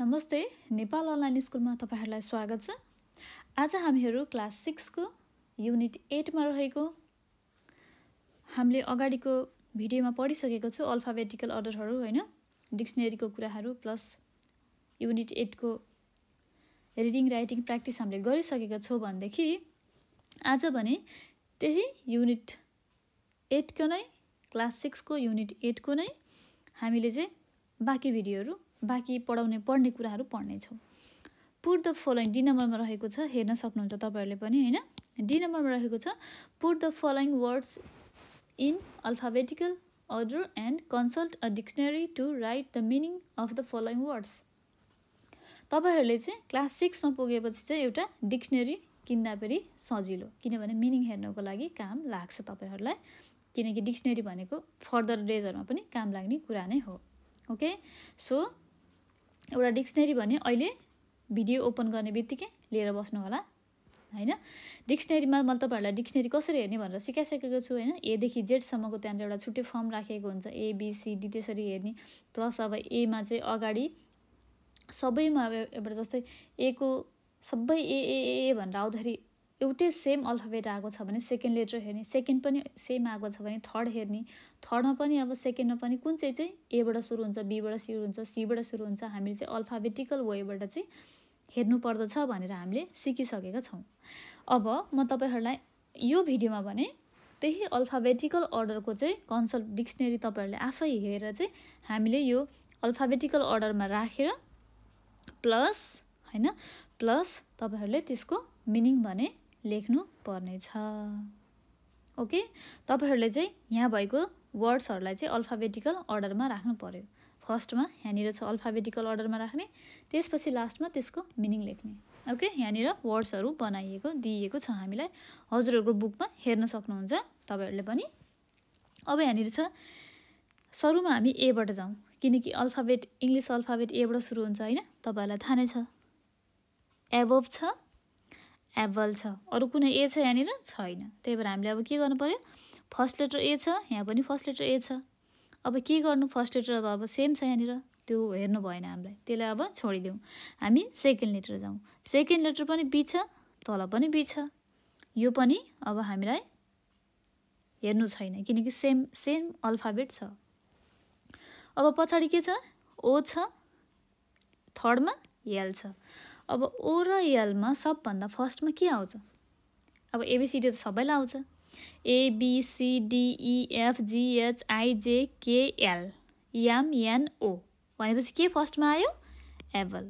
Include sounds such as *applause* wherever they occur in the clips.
नमस्ते नेपाल अनलाइन स्कुलमा तपाईँहरूलाई स्वागत छ आज हामीहरू क्लास सिक्सको युनिट एटमा रहेको हामीले अगाडिको भिडियोमा पढिसकेको छौँ अल्फाबेटिकल अर्डरहरू होइन डिक्सनेरीको कुराहरू प्लस युनिट एटको रिडिङ राइटिङ प्र्याक्टिस हामीले गरिसकेको छौँ भनेदेखि आज भने त्यही युनिट एटको नै क्लास सिक्सको युनिट एटको नै हामीले चाहिँ बाँकी भिडियोहरू बाँकी पढाउने पढ्ने कुराहरू पढ्नेछौँ पुट द फलोइङ डी नम्बरमा रहेको छ हेर्न सक्नुहुन्छ तपाईँहरूले पनि होइन डी नम्बरमा रहेको छ put the following words in alphabetical order and consult a dictionary to write the meaning of the following words तपाईँहरूले चाहिँ क्लास सिक्समा पुगेपछि चाहिँ एउटा डिक्सनरी किन्दा फेरि सजिलो किनभने मिनिङ हेर्नको लागि काम लाग्छ तपाईँहरूलाई किनकि डिक्सनरी भनेको फर्दर डेजहरूमा पनि काम लाग्ने कुरा नै हो ओके सो एउटा डिक्सनेरी भने अहिले भिडियो ओपन गर्ने बित्तिकै लिएर बस्नु होला होइन डिक्सनेरीमा मैले तपाईँहरूलाई डिक्सनेरी कसरी हेर्ने भनेर सिकाइसकेको छु होइन एदेखि जेडसम्मको त्यहाँनिर एउटा छुट्टै फर्म राखिएको हुन्छ एबिसिडी त्यसरी हेर्ने प्लस अब एमा चाहिँ अगाडि सबैमा अब एउटा जस्तै ए को सबै ए ए ए भनेर आउँदाखेरि एउटै सेम अल्फाबेट आएको छ भने सेकेन्ड लेटर हेर्ने सेकेन्ड पनि सेम आएको छ भने थर्ड हेर्ने थर्डमा पनि अब सेकेन्डमा पनि कुन चाहिँ चाहिँ एबाट सुरु हुन्छ बीबाट सुरु हुन्छ सीबाट सुरु हुन्छ हामीले चाहिँ अल्फाबेटिकल वेबाट चाहिँ हेर्नुपर्दछ भनेर हामीले सिकिसकेका छौँ अब म तपाईँहरूलाई यो भिडियोमा भने त्यही अल्फाबेटिकल अर्डरको चाहिँ कन्सल्ट डिक्सनेरी तपाईँहरूले आफै हेरेर चाहिँ हामीले यो अल्फाबेटिकल अर्डरमा राखेर प्लस होइन प्लस तपाईँहरूले त्यसको मिनिङ भने लेख्नु पर्नेछ ओके तपाईँहरूले चाहिँ यहाँ भएको वर्ड्सहरूलाई चाहिँ अल्फाबेटिकल अर्डरमा राख्नु पऱ्यो फर्स्टमा यहाँनिर छ अल्फाबेटिकल अर्डरमा राख्ने त्यसपछि लास्टमा त्यसको मिनिङ लेख्ने ओके यहाँनिर वर्ड्सहरू बनाइएको दिइएको छ हामीलाई हजुरहरूको बुकमा हेर्न सक्नुहुन्छ तपाईँहरूले पनि अब यहाँनिर छ सुरुमा हामी एबाट जाउँ किनकि अल्फाबेट इङ्ग्लिस अल्फाबेट एबाट सुरु हुन्छ होइन तपाईँहरूलाई थाहा नै छ एबोभ छ एबल छ अरू कुनै ए छ यहाँनिर छैन त्यही भएर हामीले अब के गर्नु पऱ्यो फर्स्ट लेटर ए छ यहाँ पनि फर्स्ट लेटर ए छ अब के गर्नु फर्स्ट लेटर त अब सेम छ यहाँनिर त्यो हेर्नु भएन हामीलाई त्यसलाई अब छोडिदिउँ हामी सेकेन्ड लेटर जाउँ सेकेन्ड लेटर पनि बी छ तल पनि बी छ यो पनि अब हामीलाई हेर्नु छैन किनकि सेम सेम अल्फाबेट छ अब पछाडि के छ ओ छ थर्डमा यल छ अब ओ र एलमा सबभन्दा फर्स्टमा के आउँछ अब एबिसिडी त सबैलाई आउँछ एबिसिडिइएफजिएचआइजेकेएल एमएनओ एन ओ भनेपछि के फर्स्टमा आयो एबल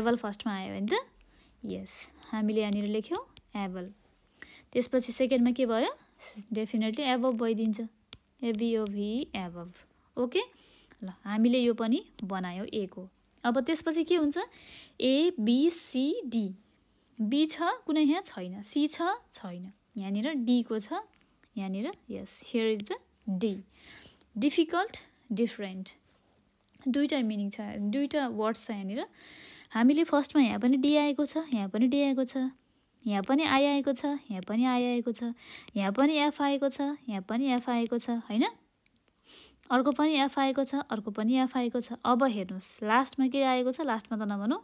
एबल फर्स्टमा आयो होइन त यस हामीले यहाँनिर लेख्यौँ एबल त्यसपछि सेकेन्डमा के भयो डेफिनेटली एभभ भइदिन्छ एबिओभी एभभ ओके ल हामीले यो पनि बनायौँ ए को अब त्यसपछि के हुन्छ एबिसिडी बी छ कुनै यहाँ छैन सी छ छैन यहाँनिर डीको छ यहाँनिर yes here is the D difficult different दुईवटा मिनिङ छ दुईवटा वर्ड्स छ यहाँनिर हामीले फर्स्टमा यहाँ पनि डी आएको छ यहाँ पनि डी आएको छ यहाँ पनि आइआएको छ यहाँ पनि आइआएको छ यहाँ पनि एफ आएको छ यहाँ पनि एफ आएको छ होइन अर्को पनि एफ आएको छ अर्को पनि एफ आएको छ अब हेर्नुहोस् लास्टमा के आएको छ लास्टमा त नभनौँ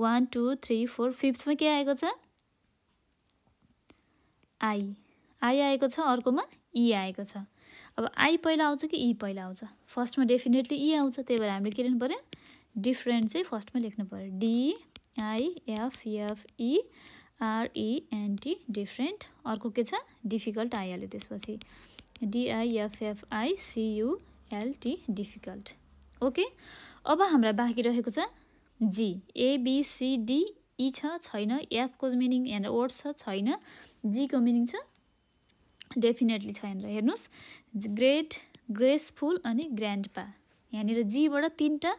वान टू थ्री फोर फिफ्थमा के आएको छ आई आई आएको छ अर्कोमा ई e आएको छ अब आई पहिला आउँछ कि ई e पहिला आउँछ फर्स्टमा डेफिनेटली ई आउँछ त्यही भएर हामीले के लेख्नु पऱ्यो डिफ्रेन्ट चाहिँ फर्स्टमा लेख्नु पऱ्यो आरइएनटी डिफ्रेन्ट अर्को के छ डिफिकल्ट आइहाल्यो त्यसपछि डिआइएफएफआइसियुएलटी डिफिकल्ट ओके अब हाम्रा बाँकी रहेको छ जी एबिसिडिई e छ छैन एफको मिनिङ एन्ड वर्ड्स छ छैन जीको मिनिङ छ डेफिनेटली छैन र हेर्नुहोस् ग्रेट ग्रेसफुल अनि ग्रान्ड पा यहाँनिर जीबाट तिनवटा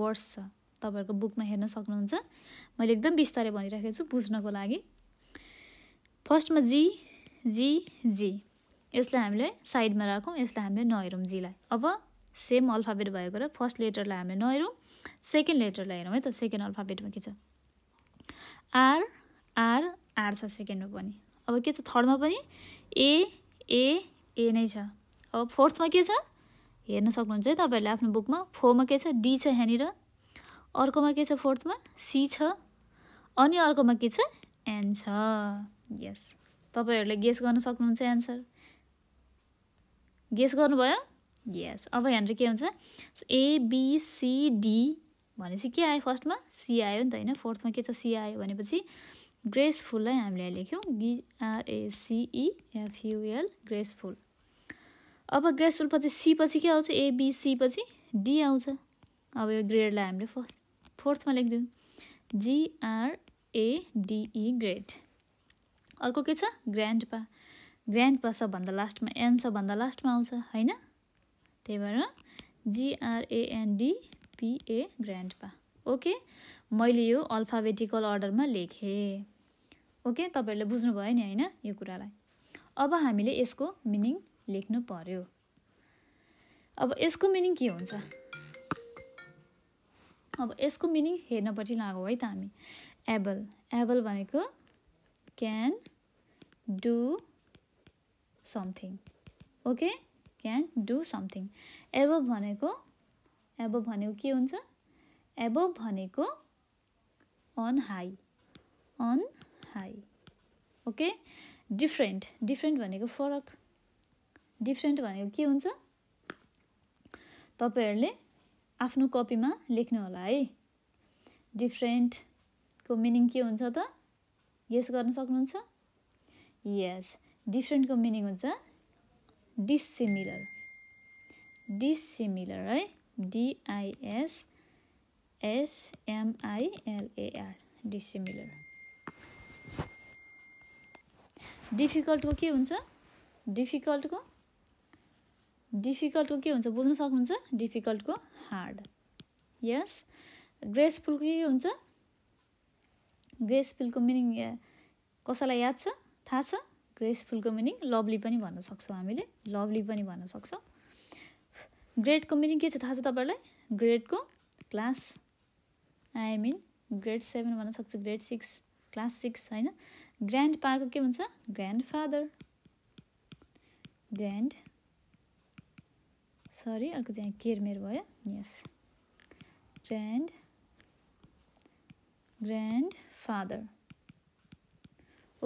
वर्ड्स छ तपाईँहरूको बुकमा हेर्न सक्नुहुन्छ मैले एकदम बिस्तारै भनिराखेको छु बुझ्नको लागि फर्स्टमा जी जी जी यसलाई हामीले साइडमा राखौँ यसलाई हामीले नहेरौँ जीलाई अब सेम अल्फाबेट भएको र फर्स्ट लेटरलाई हामीले नहेरौँ सेकेन्ड लेटरलाई हेरौँ है त सेकेन्ड अल्फाबेटमा के छ आर आर आर छ सेकेन्डमा पनि अब के छ थर्डमा पनि ए ए ए नै छ अब फोर्थमा के छ हेर्न सक्नुहुन्छ है तपाईँहरूले आफ्नो बुकमा फोरमा के छ डी छ यहाँनिर अर्कोमा के छ फोर्थमा सी छ अनि अर्कोमा के छ एन छ यस तपाईँहरूले गेस गर्न सक्नुहुन्छ एन्सर गेस गर्नुभयो यस अब यहाँनिर के हुन्छ एबिसिडी भनेपछि के आयो फर्स्टमा सी आयो नि त होइन फोर्थमा के छ सी आयो भनेपछि ग्रेसफुललाई हामीले यहाँ लेख्यौँ गिआरएसिई एफयुएल ग्रेसफुल अब ग्रेसफुल पछि सी पछि के आउँछ एबिसी पछि डी आउँछ अब यो ग्रेडलाई हामीले फर्स्ट फोर्थमा लेखिदिउँ जिआरएडिई ग्रेड e, अर्को के छ ग्रान्डपा ग्रान्ड पा भन्दा लास्टमा एन छ भन्दा लास्टमा आउँछ होइन त्यही भएर जिआरएएनडिपिए ग्रान्ड पा ओके मैले यो अल्फाबेटिकल अर्डरमा लेखेँ ओके तपाईँहरूले बुझ्नुभयो नि होइन यो कुरालाई अब हामीले यसको मिनिङ लेख्नु पर्यो अब यसको मिनिङ के हुन्छ अब यसको मिनिङ हेर्नपट्टि लागौँ है त हामी एबल एबल भनेको can do something okay can do something एब भनेको एब भनेको के हुन्छ एब भनेको on high on high okay different different भनेको फरक डिफ्रेन्ट भनेको के हुन्छ तपाईँहरूले आफ्नो कपीमा लेख्नु होला है डिफ्रेन्टको मिनिङ के हुन्छ त यस गर्न सक्नुहुन्छ यस डिफ्रेन्टको मिनिङ हुन्छ डिसिमिलर डिसिमिलर है डिआइएस एसएमआइएलएआर डिसिमिलर डिफिकल्टको के हुन्छ डिफिकल्टको डिफिकल्टको के हुन्छ बुझ्न सक्नुहुन्छ डिफिकल्टको हार्ड यस ग्रेसफुलको के हुन्छ ग्रेसफुलको मिनिङ कसैलाई याद छ थाहा छ ग्रेसफुलको मिनिङ लभली पनि भन्न सक्छौँ हामीले लभली पनि भन्न सक्छौँ ग्रेडको मिनिङ के छ थाहा छ तपाईँहरूलाई ग्रेडको class I mean grade seven भन्न सक्छ ग्रेड सिक्स क्लास सिक्स होइन ग्रान्ड पाएको के भन्छ ग्रान्ड फादर ग्रान्ड सरी अर्को त्यहाँ केयर भयो yes grand grandfather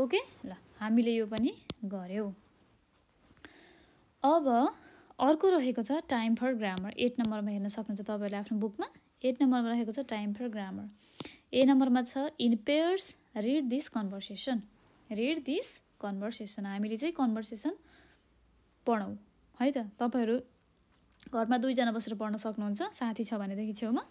okay ल हामीले यो पनि गऱ्यौँ अब अर्को रहेको छ टाइम फर ग्रामर एट नम्बरमा हेर्न सक्नुहुन्छ तपाईँहरूले आफ्नो बुकमा एट नम्बरमा रहेको छ टाइम फर ग्रामर ए नम्बरमा छ in pairs read this conversation read this conversation हामीले चाहिँ कन्भर्सेसन पढौँ है त तपाईँहरू घरमा दुईजना बसेर पढ्न सक्नुहुन्छ साथी छ भनेदेखि छेउमा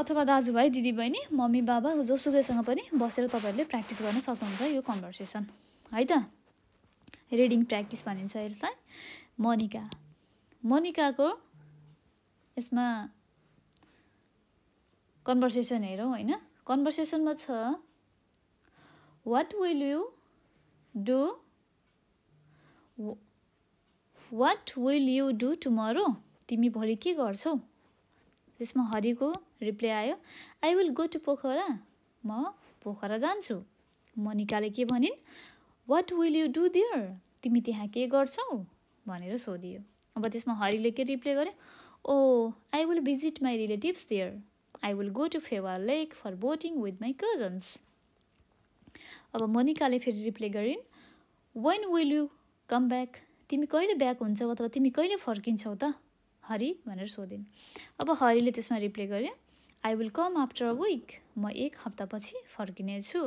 अथवा दाजुभाइ दिदीबहिनी मम्मी बाबा जोसुकैसँग पनि बसेर तपाईँहरूले प्र्याक्टिस गर्न सक्नुहुन्छ यो कन्भर्सेसन है त रिडिङ प्र्याक्टिस भनिन्छ यसलाई मनिका मनिकाको यसमा कन्भर्सेसन हेरौँ होइन कन्भर्सेसनमा छ what will you do what will you do tomorrow तिमी भोलि के गर्छौ त्यसमा हरिको रिप्लाई आयो I will go to Pokhara म पोखरा जान्छु मनिकाले के भनिन् what will you do there तिमी त्यहाँ के गर्छौ भनेर सोधियो अब त्यसमा हरिले के रिप्लाई गरे oh I will visit my relatives there I will go to Phewa lake for boating with my cousins अब मोनिकाले फेरि रिप्लाई गरिन् when will you come back तिमी कहिले ब्याक हुन्छौ अथवा तिमी कहिले फर्किन्छौ त हरि भनेर सोधिन् अब हरिले त्यसमा रिप्लाई गर्यो I will come after a week म एक हप्तापछि फर्किनेछु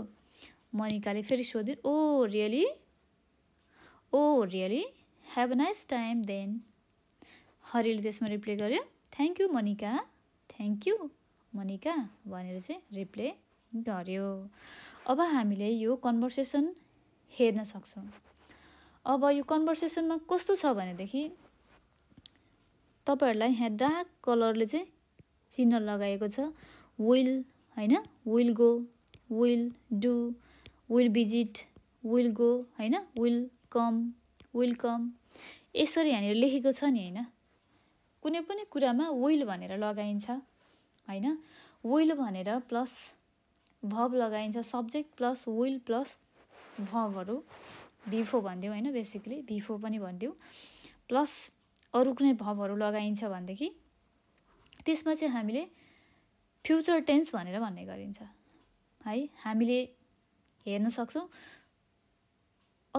मनिकाले फेरि सोधिन् oh really oh really have a nice time then हरिले त्यसमा रिप्लाई गर्यो thank you Manika thank you Manika भनेर चाहिँ रिप्लाई गर्यो अब हामीले यो कन्भर्सेसन हेर्न सक्छौँ अब यो कन्भर्सेसनमा कस्तो छ भनेदेखि तपाईँहरूलाई यहाँ डार्क कलरले चाहिँ चिन्ह लगाएको छ विल होइन will go will do will visit will go होइन विल कम विल कम यसरी यहाँनिर लेखेको छ नि होइन कुनै पनि कुरामा विल भनेर लगाइन्छ होइन विल भनेर प्लस भब लगाइन्छ सब्जेक्ट प्लस विल प्लस भबहरू भिफो भनिदिउँ होइन बेसिकली भिफो पनि भनिदिउँ प्लस अरू कुनै भबहरू लगाइन्छ भनेदेखि त्यसमा चाहिँ हामीले फ्युचर टेन्स भनेर भन्ने गरिन्छ है हामीले हेर्न सक्छौँ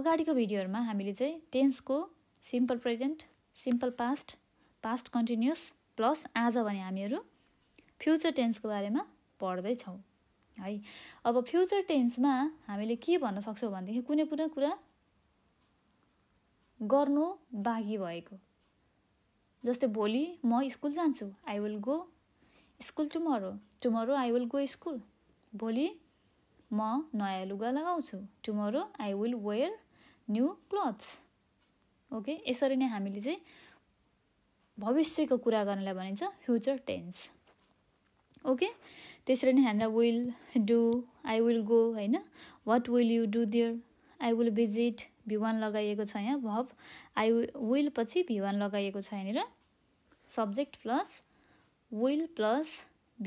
अगाडिको भिडियोहरूमा हामीले चाहिँ टेन्सको simple present simple past past continuous plus आज भने हामीहरू फ्युचर टेन्सको बारेमा पढ्दैछौँ है अब फ्युचर टेन्समा हामीले के भन्न सक्छौँ भनेदेखि कुनै कुनै कुरा गर्नु बाँकी भएको जस्तै भोलि म स्कुल जान्छु I will go school tomorrow tomorrow I will go school भोलि म नयाँ लुगा लगाउँछु tomorrow I will wear new clothes okay यसरी नै हामीले चाहिँ भविष्यको कुरा गर्नलाई भनिन्छ फ्युचर टेन्स ओके त्यसरी नै हामीलाई will do I will go होइन what will you do there I will visit V one लगाइएको छ यहाँ भब आई विल पछि भिवान लगाइएको छ यहाँनिर subject plus will plus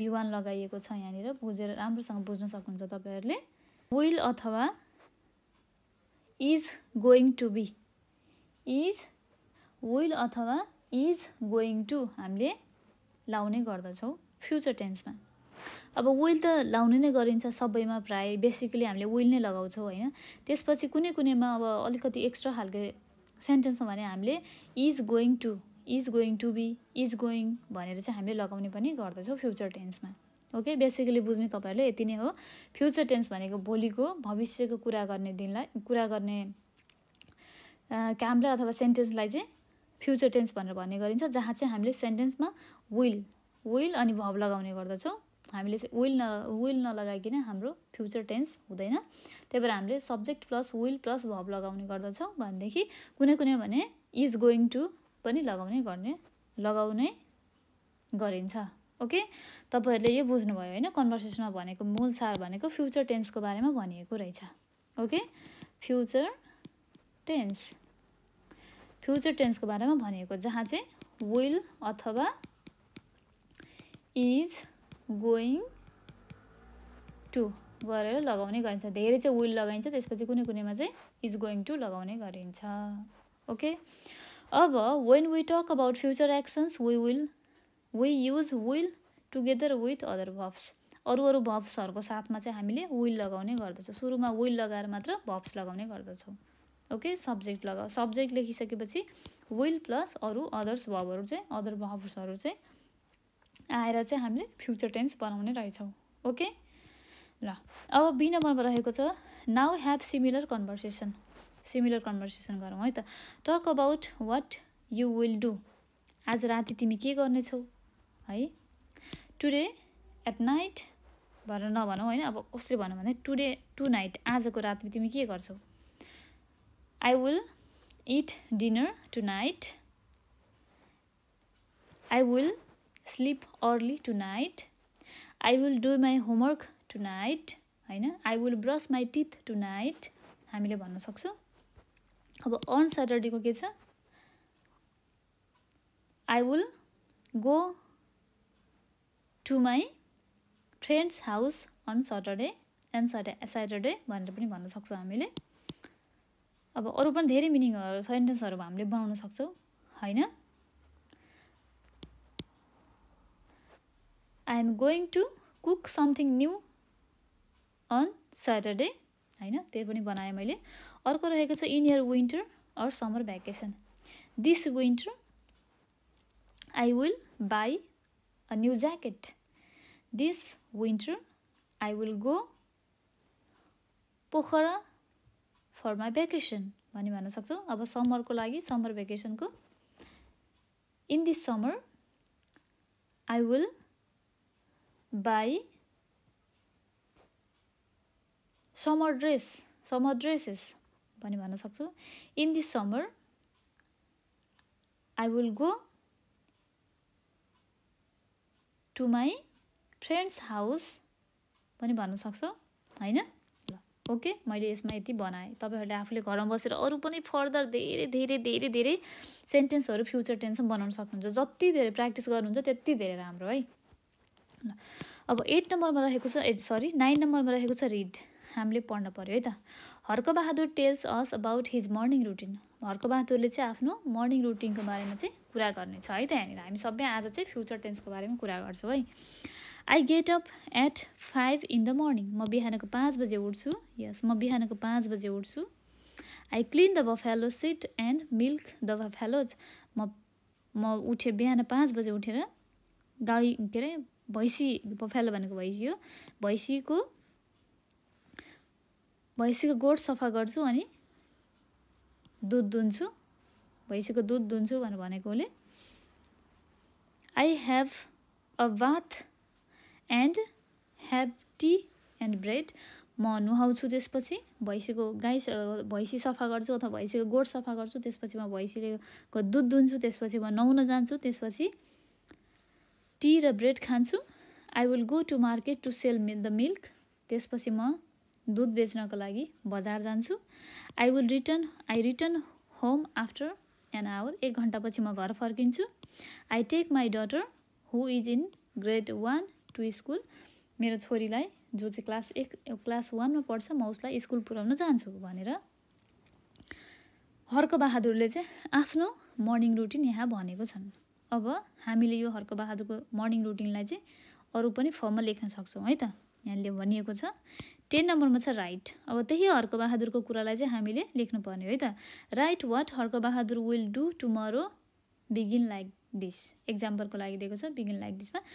V one लगाइएको छ यहाँनिर बुझेर राम्रोसँग बुझ्न सक्नुहुन्छ तपाईँहरूले विल अथवा is going to be is will अथवा इज गोइङ टु हामीले लाउने गर्दछौँ फ्युचर टेन्समा अब विल त लाउने नै गरिन्छ सबैमा प्राय बेसिकली हामीले विल नै लगाउँछौँ होइन त्यसपछि कुनै कुनैमा अब अलिकति एक्स्ट्रा खालको सेन्टेन्समा भने हामीले is going to is going to be is going भनेर चाहिँ हामीले लगाउने पनि गर्दछौँ फ्युचर टेन्समा ओके बेसिकली बुझ्ने तपाईँहरूले यति नै हो फ्युचर टेन्स भनेको भोलिको भविष्यको कुरा गर्ने दिनलाई कुरा गर्ने कामलाई अथवा सेन्टेन्सलाई चाहिँ फ्युचर टेन्स भनेर भन्ने गरिन्छ जहाँ चाहिँ हामीले सेन्टेन्समा विल विल अनि भव लगाउने गर्दछौँ हामीले चाहिँ विल न विल नलगाइकन हाम्रो फ्युचर टेन्स हुँदैन त्यही भएर हामीले subject plus will plus verb लगाउने गर्दछौँ भनेदेखि कुनै कुनै भने इज गोइङ टु पनि लगाउने गर्ने लगाउने गरिन्छ ओके तपाईँहरूले यो बुझ्नुभयो होइन कन्भर्सेसनमा भनेको मूल सार भनेको फ्युचर टेन्सको बारेमा भनिएको रहेछ ओके फ्युचर टेन्स फ्युचर टेन्सको बारेमा भनिएको जहाँ चाहिँ विल अथवा इज गोइङ टु गरेर लगाउने गरिन्छ धेरै चाहिँ विल लगाइन्छ त्यसपछि कुनै कुनैमा चाहिँ इज गोइङ टु लगाउने गरिन्छ ओके अब when we talk about future actions we will we use will together with other verbs अरू अरू भप्सहरूको साथमा चाहिँ हामीले विल लगाउने गर्दछौँ सुरुमा विल लगाएर मात्र भप्स लगाउने गर्दछौँ ओके सब्जेक्ट लगाऊ सब्जेक्ट लेखिसकेपछि विल प्लस अरू अदर्स भबहरू चाहिँ अदर भप्सहरू चाहिँ आएर चाहिँ हामीले फ्युचर टेन्स बनाउने रहेछौँ ओके ल अब बी नम्बरमा रहेको छ now have similar conversation similar conversation गरौँ है त talk about what you will do आज राति तिमी के गर्नेछौ है टुडे एट नाइट भनेर नभनौँ होइन अब कसले भनौँ भने टुडे टु नाइट आजको रात तिमी के गर्छौ I will eat dinner tonight I will sleep early tonight I will do my homework tonight होइन I will brush my teeth tonight हामीले भन्न सक्छौँ अब अन स्याटरडेको के छ I will go to my friend's house on Saturday and Saturday Saturday भनेर पनि भन्न सक्छौँ हामीले अब अरू पनि धेरै मिनिङहरू सेन्टेन्सहरू हामीले बनाउन सक्छौँ होइन I am going to cook something new on Saturday होइन त्यो पनि बनाएँ मैले अर्को रहेको छ in your winter or summer vacation this winter I will buy a new jacket this winter I will go Pokhara for my vacation भन्ने भन्न सक्छौँ अब समरको लागि समर भ्याकेसनको in this summer I will buy summer dress summer dresses पनि भन्न सक्छु in this summer I will go to my friend's house पनि भन्न सक्छ होइन ल ओके मैले यसमा यति बनाएँ तपाईँहरूले आफूले घरमा बसेर अरू पनि फर्दर धेरै धेरै धेरै धेरै सेन्टेन्सहरू फ्युचर टेन्सन बनाउन सक्नुहुन्छ जति धेरै प्र्याक्टिस गर्नुहुन्छ त्यति धेरै राम्रो है ल अब एट नम्बरमा रहेको छ एट सरी नाइन नम्बरमा रहेको छ रिड हामीले पढ्न पऱ्यो है त Bahadur tells us about his morning routine हर्कबहादुरले चाहिँ आफ्नो मर्निङ रुटिनको बारेमा चाहिँ कुरा गर्नेछ है त यहाँनिर हामी सबै आज चाहिँ फ्युचर टेन्सको बारेमा कुरा गर्छौँ है I get up at five in the morning म बिहानको पाँच बजे उठ्छु यस म बिहानको पाँच बजे उठ्छु I clean the buffalo shed and milk the buffaloes म म उठे बिहान पाँच बजे उठेर गाई के अरे भैँसी पफ्यालो भनेको भैँसी हो भैँसीको भैँसीको गोठ सफा गर्छु अनि दुध दुन्छु भैँसीको दुध दुन्छु भनेर भनेकोले I have a bath and have tea and bread म नुहाउँछु त्यसपछि भैँसीको गाई भैँसी सफा गर्छु अथवा भैँसीको गोठ सफा गर्छु त्यसपछि म भैँसीको दुध दुन्छु त्यसपछि म नुहाउन जान्छु त्यसपछि टी र ब्रेड खान्छु I will go to market to sell the milk त्यसपछि म दुध बेच्नको लागि बजार जान्छु I will return I return home after an hour एक घन्टापछि म घर फर्किन्छु I take my daughter who is in grade one to school मेरो छोरीलाई जो चाहिँ क्लास एक क्लास वानमा पढ्छ म उसलाई स्कुल पुऱ्याउन चाहन्छु भनेर हर्क बहादुरले चाहिँ आफ्नो मर्निङ रुटिन यहाँ भनेको छन् अब हामीले यो हर्कबहादुरको मर्निङ रुटिनलाई चाहिँ अरू पनि फर्ममा लेख्न सक्छौँ है त यहाँले भनिएको छ टेन नम्बरमा छ राइट अब त्यही हर्कबहादुरको कुरालाई चाहिँ हामीले लेख्नुपर्ने हो है त write what Harkabahadur will do tomorrow begin like this एक्जाम्पलको लागि दिएको छ बिगिन लाइक दिसमा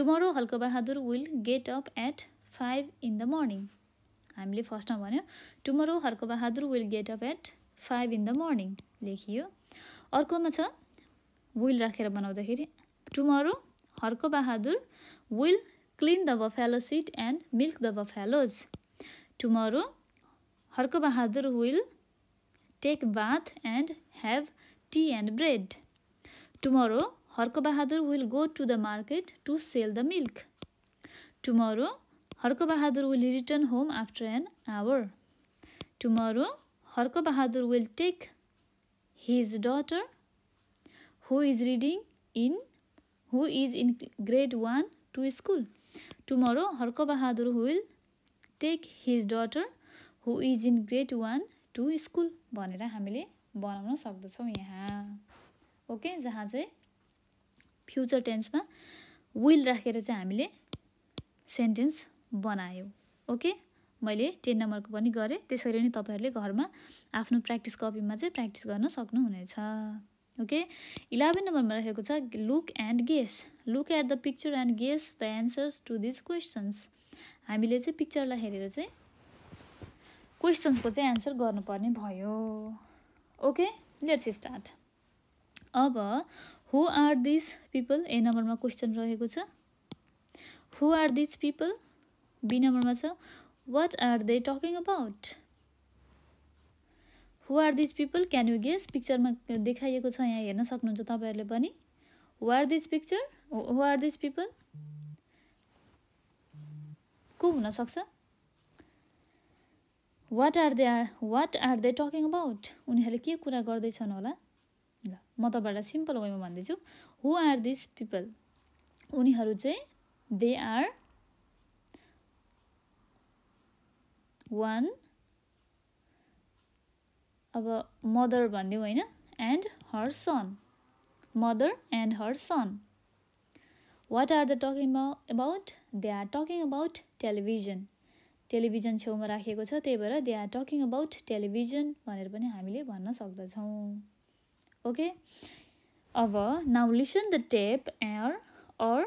tomorrow Harkabahadur will get up at five in the morning हामीले फर्स्टमा भन्यो tomorrow Bahadur will get up at five in the morning लेखियो अर्कोमा छ विल राखेर बनाउँदाखेरि tomorrow Bahadur will clean the buffalo shed and milk the buffaloes tomorrow Bahadur will take bath and have tea and bread tomorrow Bahadur will go to the market to sell the milk tomorrow Bahadur will return home after an hour tomorrow Bahadur will take his daughter who is reading in who is in grade 1 to school tomorrow harko bahadur will take his daughter who is in grade 1 to school भनेर हामीले बनाउन सक्दछौँ यहाँ okay जहाँ चाहिँ future टेन्समा will राखेर चाहिँ हामीले सेन्टेन्स बनायौँ ओके मैले टेन नम्बरको पनि गरेँ त्यसरी नै तपाईँहरूले घरमा आफ्नो प्र्याक्टिस कपीमा चाहिँ प्र्याक्टिस गर्न सक्नुहुनेछ ओके इलेभेन नम्बरमा राखेको छ look and guess look at the picture and guess the answers to this questions हामीले चाहिँ पिक्चरलाई हेरेर चाहिँ क्वेसन्सको चाहिँ एन्सर गर्नुपर्ने भयो ओके लेट्स स्टार्ट अब who are this people A नम्बरमा क्वेसन रहेको छ who are these people B नम्बरमा छ what are they talking about who are these people can you guess पिक्चरमा देखाइएको छ यहाँ हेर्न सक्नुहुन्छ तपाईँहरूले पनि who are these picture who are these people को हुनसक्छ what are they are what are they talking about उनीहरूले के कुरा गर्दैछन् होला ल म तपाईँहरूलाई सिम्पल वेमा भन्दैछु हु आर दिस पिपल उनीहरू चाहिँ दे आर वान अब मदर भनिदिउँ होइन and her son mother and her son what are the talking about they are talking about television television छेउमा राखिएको छ त्यही भएर they are talking about television भनेर पनि हामीले भन्न सक्दछौँ ओके अब now listen the tape air or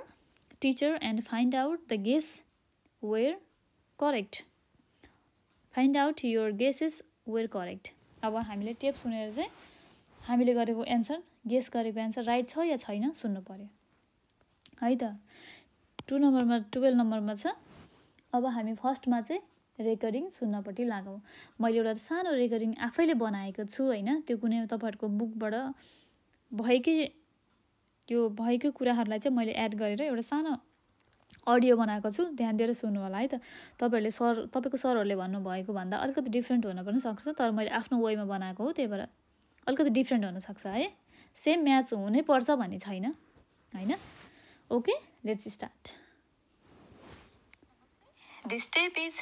teacher and find out the guess were correct find out your guesses were correct अब हामीले टेप सुनेर चाहिँ हामीले गरेको एन्सर गेस गरेको एन्सर राइट छ या छैन सुन्नु पऱ्यो है त टु नम्बरमा टुवेल्भ नम्बरमा छ अब हामी फर्स्टमा चाहिँ रेकर्डिङ सुन्नपट्टि लागौँ मैले एउटा सानो रेकर्डिङ आफैले बनाएको छु होइन त्यो कुनै तपाईँहरूको बुकबाट भएकै त्यो भएकै कुराहरूलाई चाहिँ मैले एड गरेर एउटा सानो अडियो बनाएको छु ध्यान दिएर सुन्नु होला है त तपाईँहरूले सर तपाईँको सरहरूले भन्नुभएको भन्दा अलिकति डिफ्रेन्ट हुन पनि सक्छ तर मैले आफ्नो वेमा बनाएको हो त्यही भएर अलिकति डिफ्रेन्ट हुनसक्छ है सेम म्याच पर्छ भन्ने छैन होइन okay let's start this step is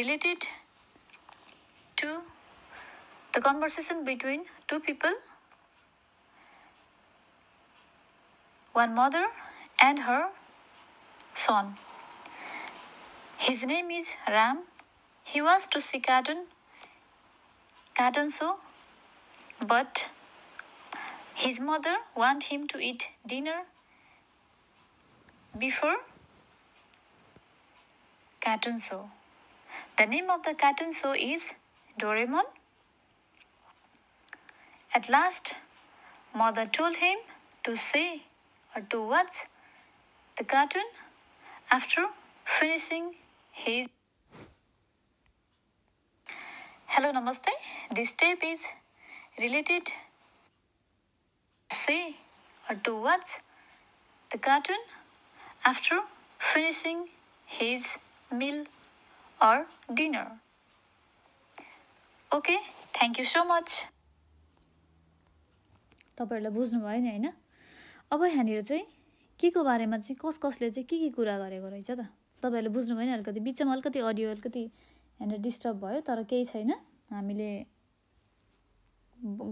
related to the conversation between two people one mother and her son. His name is Ram. He wants to see Garden, Garden so, but his mother want him to eat dinner before cartoon so. The name of the cartoon so is Doraemon. At last, mother told him to say or to watch the cartoon After finishing his Hello Namaste. This step is related to say or watch the cartoon after finishing his meal or dinner. Okay thank you so much तपाईँहरूलाई बुझ्नुभयो नि होइन अब यहाँनिर चाहिँ के को बारेमा चाहिँ कस कसले चाहिँ के के कुरा गरेको रहेछ त तपाईँहरूले बुझ्नुभयो नि अलिकति बिचमा अलिकति अडियो अलिकति होइन डिस्टर्ब भयो तर केही छैन हामीले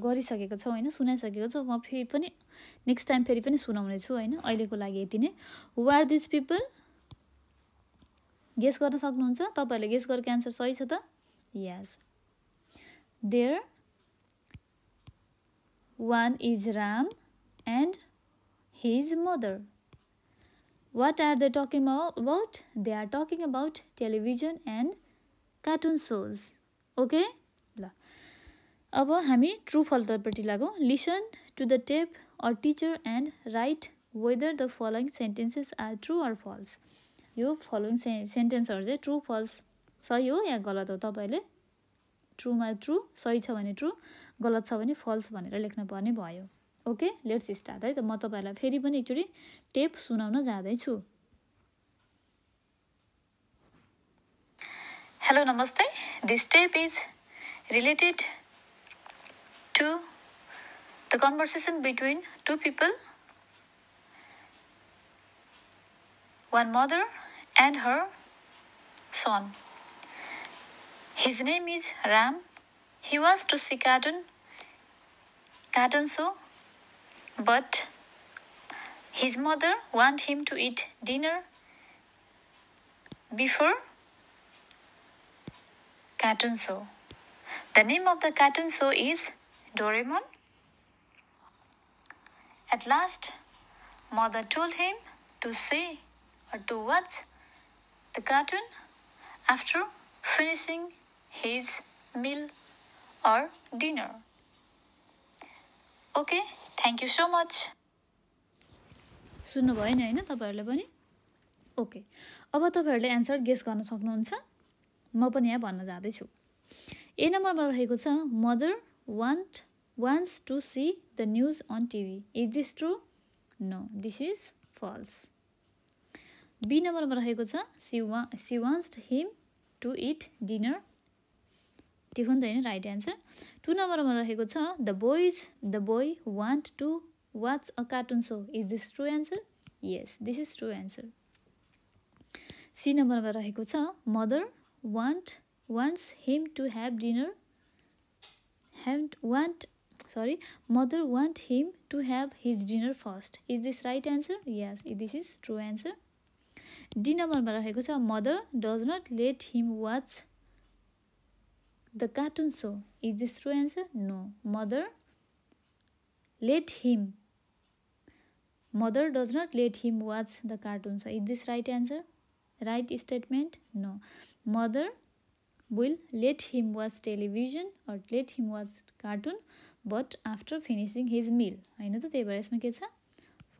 गरिसकेको छौँ होइन सुनाइसकेको छौँ म फेरि पनि नेक्स्ट टाइम फेरि पनि सुनाउने छु होइन अहिलेको लागि यति नै आर दिस पिपल गेस गर्न सक्नुहुन्छ तपाईँहरूले गेस गरेको एन्सर सही छ त yes there one is Ram and his mother What are they talking about? They are talking about television and cartoon shows. Okay? ल अब हामी ट्रु फल्टरपट्टि लागौँ listen to the tape or teacher and write whether the following sentences are true or false यो following से सेन्टेन्सहरू चाहिँ true falls सही हो या गलत हो तपाईँले ट्रुमा ट्रु सही छ भने ट्रु गलत छ भने फल्स भनेर लेख्नुपर्ने भयो ओके लेट्स स्टार्ट है त म तपाईँहरूलाई फेरि पनि एकचोटि टेप सुनाउन जाँदैछु हेलो नमस्ते this tape is related to the conversation between two people one mother and her son his name is Ram he was to see cartoon cartoon show but his mother want him to eat dinner before cartoon show. The name of the cartoon show is Doraemon. At last, mother told him to say or to watch the cartoon after finishing his meal or dinner. Okay thank you so much सुन्नुभयो नि होइन तपाईँहरूले पनि okay अब तपाईँहरूले answer guess गर्न सक्नुहुन्छ म पनि यहाँ भन्न जाँदैछु ए नम्बरमा रहेको छ mother want wants to see the news on TV is this true no this is false B नम्बरमा रहेको छ सी वा she wants him to eat dinner त्यो हो नि त होइन राइट एन्सर टु नम्बरमा रहेको छ the boys the boy want to watch a cartoon show is this true answer yes this is true answer C नम्बरमा रहेको छ mother want wants him to have dinner have want sorry mother want him to have his dinner first is this right answer yes is this is true answer D नम्बरमा रहेको छ mother does not let him watch the cartoon show. Is this true answer? No. Mother let him. Mother does not let him watch the cartoon show. Is this right answer? Right statement? No. Mother will let him watch television or let him watch cartoon but after finishing his meal होइन त त्यही भएर यसमा के छ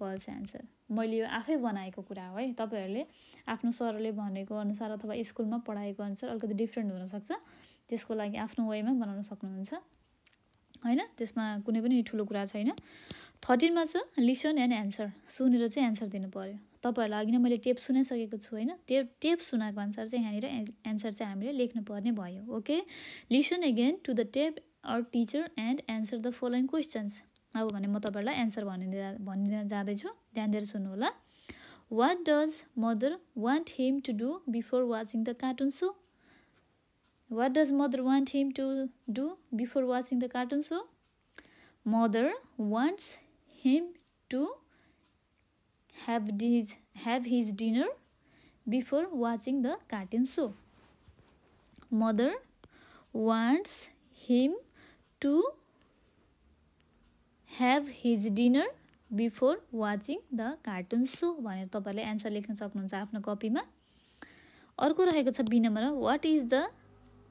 False answer. मैले यो आफै बनाएको कुरा हो है तपाईँहरूले आफ्नो सरले भनेको अनुसार अथवा स्कुलमा पढाएको अनुसार अलिकति डिफ्रेन्ट हुनसक्छ त्यसको लागि आफ्नो वेमा बनाउन सक्नुहुन्छ होइन त्यसमा कुनै पनि ठुलो कुरा छैन थर्टिनमा छ लिसन एन्ड एन्सर सुनेर चाहिँ एन्सर दिनु पऱ्यो तपाईँहरूलाई अघि नै मैले टेप सुनाइसकेको छु होइन त्यो टेप सुनाएको अनुसार चाहिँ यहाँनिर एन्सर चाहिँ हामीले लेख्नुपर्ने भयो okay listen again to the tape or teacher and answer the following questions अब भने म तपाईँहरूलाई एन्सर भनिदिँदा भनिदिन जाँदैछु ध्यान दिएर सुन्नु होला what does mother want him to do before watching the cartoon show What does mother want him to do before watching the cartoon show? Mother wants him to have his, have his dinner before watching the cartoon show. Mother wants him to have his dinner before watching the cartoon show. भनेर तपाईँले answer लेख्न सक्नुहुन्छ आफ्नो कपीमा अर्को रहेको छ be नम्बरमा what is the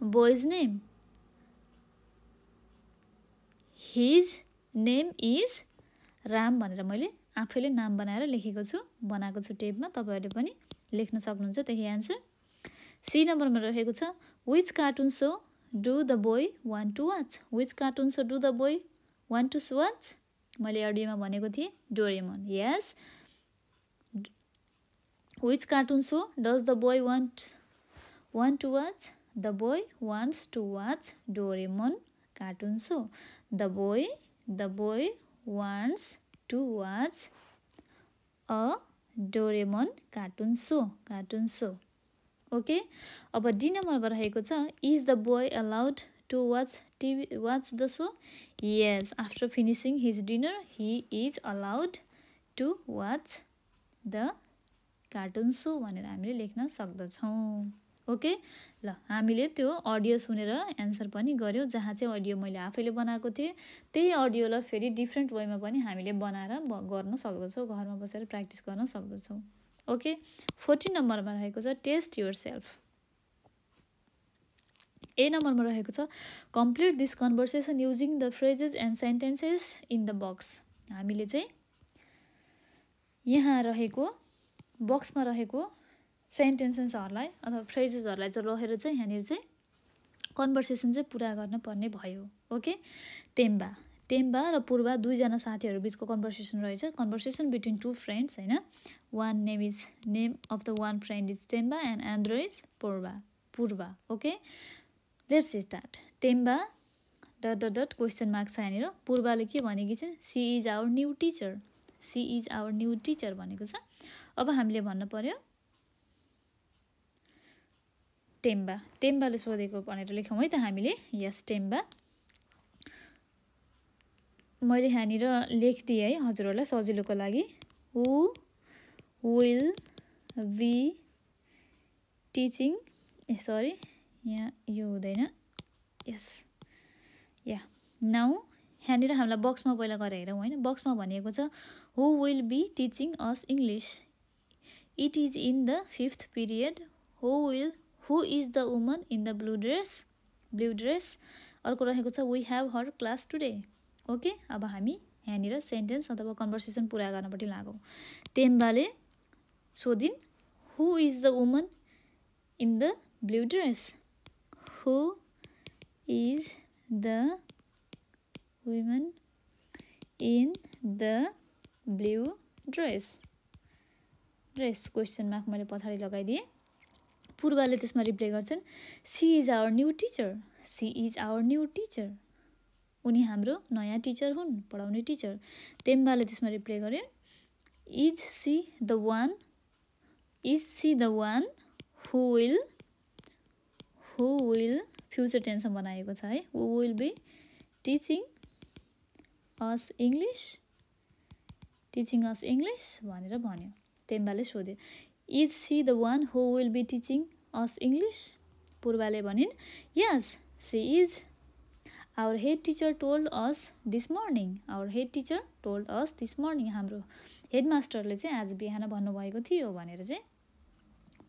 boy's name? His name is Ram भनेर मैले आफैले नाम बनाएर लेखेको छु बनाएको छु टेपमा तपाईँहरूले पनि लेख्न सक्नुहुन्छ त्यही एन्सर सी नम्बरमा रहेको छ which cartoon show do the boy want to watch which cartoon show do the boy want to watch मैले अडियोमा भनेको थिएँ Doraemon yes which cartoon show does the boy want want to watch The boy wants to watch Doraemon cartoon show. The boy, the boy wants to watch a Doraemon cartoon show cartoon show okay अब D नम्बरमा रहेको छ is the boy allowed to watch TV watch the show yes after finishing his dinner he is allowed to watch the cartoon show भनेर हामीले लेख्न सक्दछौँ okay ल हामीले त्यो अडियो सुनेर एन्सर पनि गऱ्यौँ जहाँ चाहिँ अडियो मैले आफैले बनाएको थिएँ त्यही अडियोलाई फेरि डिफ्रेन्ट वेमा पनि हामीले बनाएर गर्न सक्दछौँ घरमा बसेर प्र्याक्टिस गर्न सक्दछौँ ओके फोर्टिन नम्बरमा रहेको छ टेस्ट युर सेल्फ ए नम्बरमा रहेको छ complete this conversation using the phrases and sentences in the box हामीले चाहिँ यहाँ रहेको बक्समा रहेको सेन्टेन्सेसहरूलाई अथवा फ्रेजेसहरूलाई चाहिँ रहेर चाहिँ यहाँनिर चाहिँ कन्भर्सेसन चाहिँ पुरा गर्नुपर्ने भयो ओके तेम्बा तेम्बा र पूर्वा दुईजना साथीहरू बिचको कन्भर्सेसन रहेछ कन्भर्सेसन बिट्विन टू फ्रेन्ड्स होइन one name is name of the one friend is Temba and another is Purva Purva okay let's start Temba dot dot dot question mark छ यहाँनिर पूर्वाले के भनेकी छ she is our new teacher she is our new teacher भनेको छ अब हामीले भन्नु पऱ्यो टेम्बा टेम्बाले सोधेको भनेर लेखौँ है त हामीले यस टेम्बा मैले यहाँनिर लेखिदिएँ है हजुरहरूलाई सजिलोको लागि who will be teaching A sorry यहाँ यो हुँदैन यस या नाउ यहाँनिर हामीलाई बक्समा पहिला गरेर हेरौँ होइन बक्समा भनिएको छ who will be teaching us English it is in the fifth period who will who is the woman in the blue dress blue dress अर्को रहेको छ we have her class today okay अब हामी यहाँनिर सेन्टेन्स अथवा conversation पुरा गर्नपट्टि लागौँ तेम्बाले सोधिन् who is the woman in the blue dress who is the woman in the blue dress dress question mark मैले पछाडि लगाइदिएँ पूर्वाले त्यसमा रिप्लाई गर्छन् she is our new teacher she is our new teacher उनी हाम्रो नयाँ टिचर हुन् पढाउने teacher तेम्बाले त्यसमा रिप्लाई गरे is she the one is she the one who will who will future tense बनाएको छ है who will be teaching us English teaching us English भनेर भन्यो तेम्बाले सोध्यो is she the one who will be teaching us English पूर्वाले भनिन् yes she is our head teacher told us this morning our head teacher told us this morning हाम्रो head मास्टरले चाहिँ आज बिहान भन्नुभएको थियो भनेर चाहिँ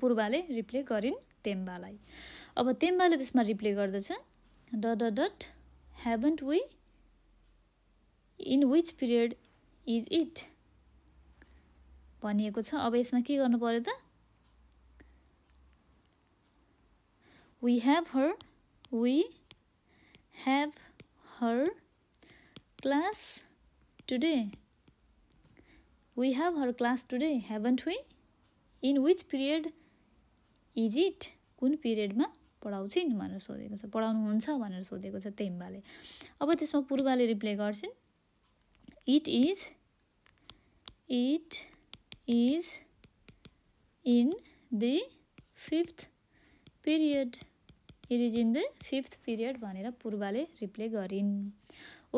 पूर्वाले रिप्ले गरिन् तेम्बालाई अब तेम्बाले त्यसमा रिप्ले गर्दछ dot dot haven't we in which period is it भनिएको छ अब यसमा के गर्नु पऱ्यो त we have her we have her class today we have her class today haven't we in which period is it कुन पिरियडमा पढाउँछन् भनेर सोधेको छ पढाउनुहुन्छ भनेर सोधेको छ तेम्बाले अब त्यसमा पूर्वाले रिप्लाई गर्छिन् it is it is in the fifth period. It is in the fifth period भनेर पूर्वाले रिप्ले गरिन्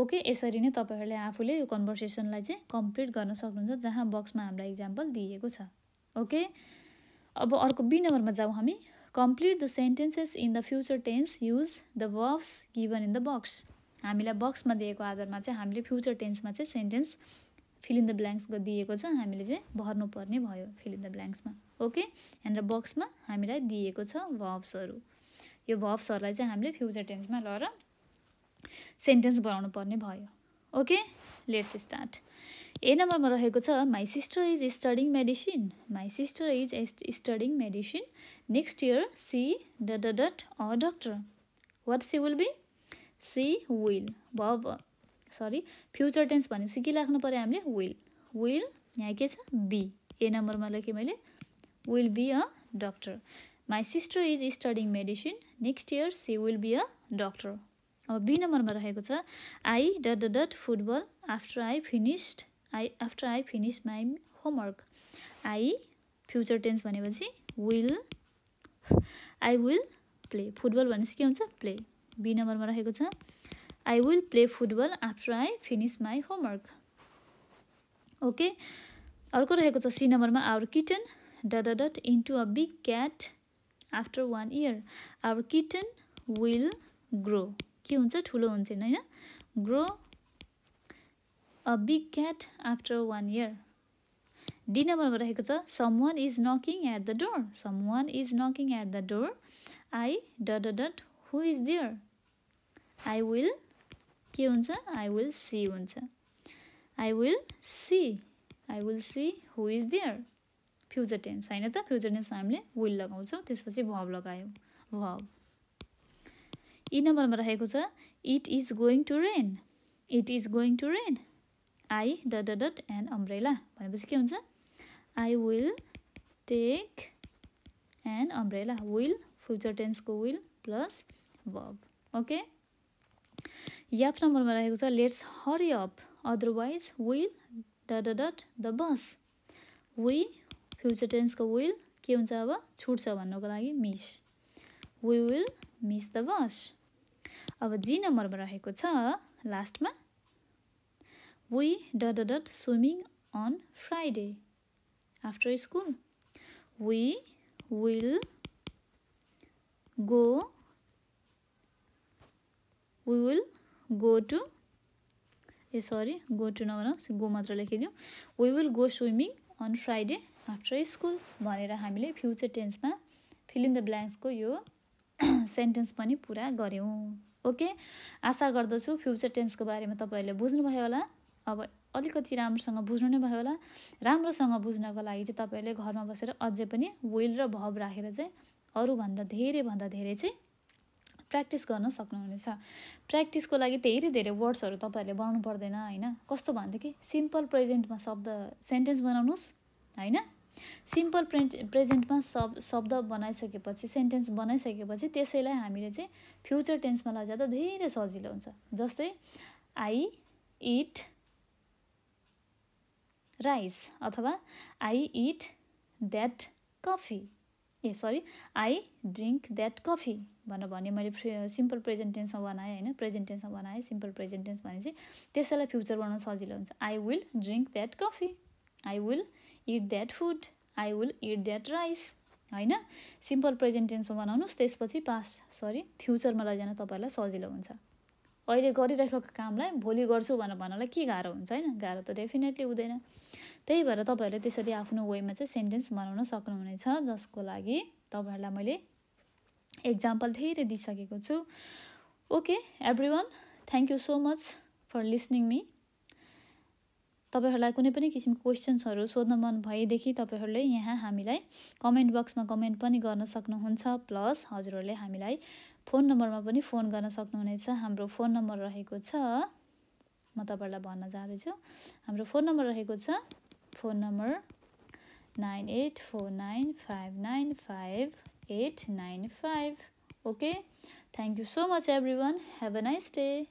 ओके यसरी नै तपाईँहरूले आफूले यो कन्भर्सेसनलाई चाहिँ कम्प्लिट गर्न सक्नुहुन्छ जहाँ बक्समा हामीलाई इक्जाम्पल दिएको छ ओके अब अर्को बी नम्बरमा जाउँ हामी complete the sentences in the future tense use the verbs given in the box हामीलाई बक्समा दिएको आधारमा चाहिँ हामीले फ्युचर टेन्समा चाहिँ sentence fill in the blanks दिएको छ हामीले चाहिँ भर्नुपर्ने भयो फिल इन द ब्ल्याङ्क्समा ओके यहाँनिर बक्समा हामीलाई दिएको छ भब्सहरू यो भब्सहरूलाई चाहिँ हामीले फ्युचर टेन्समा लगेर सेन्टेन्स बनाउनु पर्ने भयो ओके लेट्स स्टार्ट ए नम्बरमा रहेको छ my sister is studying medicine my sister is studying medicine next year she ड dot a doctor what she will be she will verb sorry future tense भनेपछि के लाग्नु पऱ्यो हामीले विल विल यहाँ के छ बी ए नम्बरमा लेखेँ मैले will be a doctor my sister is studying medicine next year she will be a doctor अब बी नम्बरमा रहेको छ I dot dot football after I finished I after I finish my homework I future tense भनेपछि will I will play football भनेपछि के हुन्छ play be नम्बरमा रहेको छ I will play football after I finish my homework. Okay. अर्को रहेको छ सी नम्बरमा our kitten dot dot into a big cat after one year our kitten will grow के हुन्छ ठुलो हुन्छ होइन grow a big cat after one year D नम्बरमा रहेको छ someone is knocking at the door someone is knocking at the door I dot dot who is there I will के हुन्छ आई विल सी हुन्छ I will see I will see who is there future tense होइन त future टेन्समा हामीले will लगाउँछौँ त्यसपछि भव लगायौँ भव यी नम्बरमा राखेको छ it is going to rain it is going to rain I dot dot an umbrella भनेपछि के हुन्छ I will take an umbrella will future टेन्सको विल प्लस भब ओके याप नम्बरमा रहेको छ let's hurry up otherwise will dot dot the bus we future टेन्सको will के हुन्छ अब छुट्छ भन्नुको लागि miss we will miss the bus अब जी नम्बरमा रहेको छ लास्टमा we dot dot swimming on Friday after school we will go we go to a sorry go to नबनाओस् गो मात्र लेखिदिउँ we will go swimming on Friday after school भनेर हामीले फ्युचर टेन्समा फिलिङ द ब्ल्याङ्क्सको यो सेन्टेन्स *clears throat* पनि पुरा गऱ्यौँ ओके आशा गर्दछु फ्युचर टेन्सको बारेमा तपाईँहरूले बुझ्नुभयो होला अब अलिकति राम्रोसँग बुझ्नु नै भयो होला राम्रोसँग बुझ्नको लागि चाहिँ तपाईँहरूले घरमा बसेर अझै पनि विल र भव राखेर चाहिँ अरूभन्दा धेरैभन्दा धेरै चाहिँ प्र्याक्टिस गर्न सक्नुहुनेछ प्र्याक्टिसको लागि धेरै धेरै वर्ड्सहरू तपाईँहरूले बनाउनु पर्दैन होइन कस्तो भन्थ्यो कि सिम्पल प्रेजेन्टमा शब्द सेन्टेन्स बनाउनुहोस् होइन सिम्पल प्रे प्रेजेन्टमा शब् शब्द बनाइसकेपछि सेन्टेन्स बनाइसकेपछि त्यसैलाई हामीले चाहिँ फ्युचर टेन्समा लैजाँदा धेरै सजिलो हुन्छ जस्तै आई इट राइस अथवा I eat that coffee a sorry I drink that coffee भनेर भने मैले सिम्पल प्रेजेन्ट टेन्समा बनाएँ होइन प्रेजेन्ट टेन्समा बनाएँ सिम्पल प्रेजेन्ट टेन्स भनेपछि त्यसैलाई फ्युचर बनाउन सजिलो हुन्छ I will drink that coffee I will eat that food I will eat that rice होइन सिम्पल प्रेजेन्ट टेन्समा बनाउनुहोस् त्यसपछि पास्ट सरी फ्युचरमा लैजान तपाईँहरूलाई सजिलो हुन्छ अहिले गरिरहेको कामलाई भोलि गर्छु भनेर भन्नलाई के गाह्रो हुन्छ होइन गाह्रो त डेफिनेटली हुँदैन त्यही भएर तपाईँहरूले त्यसरी आफ्नो वेमा चाहिँ सेन्टेन्स बनाउन सक्नुहुनेछ जसको लागि तपाईँहरूलाई मैले एक्जाम्पल धेरै दिइसकेको छु okay everyone thank you so much for listening me तपाईँहरूलाई कुनै पनि किसिमको क्वेसन्सहरू सोध्न मन भएदेखि तपाईँहरूले यहाँ हामीलाई कमेन्ट बक्समा कमेन्ट पनि गर्न सक्नुहुन्छ प्लस हजुरहरूले हामीलाई फोन नम्बरमा पनि फोन गर्न सक्नुहुनेछ हाम्रो फोन नम्बर रहेको छ म तपाईँहरूलाई भन्न चाहँदैछु हाम्रो फोन नम्बर रहेको छ phone number nine eight four nine five nine five 895 okay thank you so much everyone have a nice day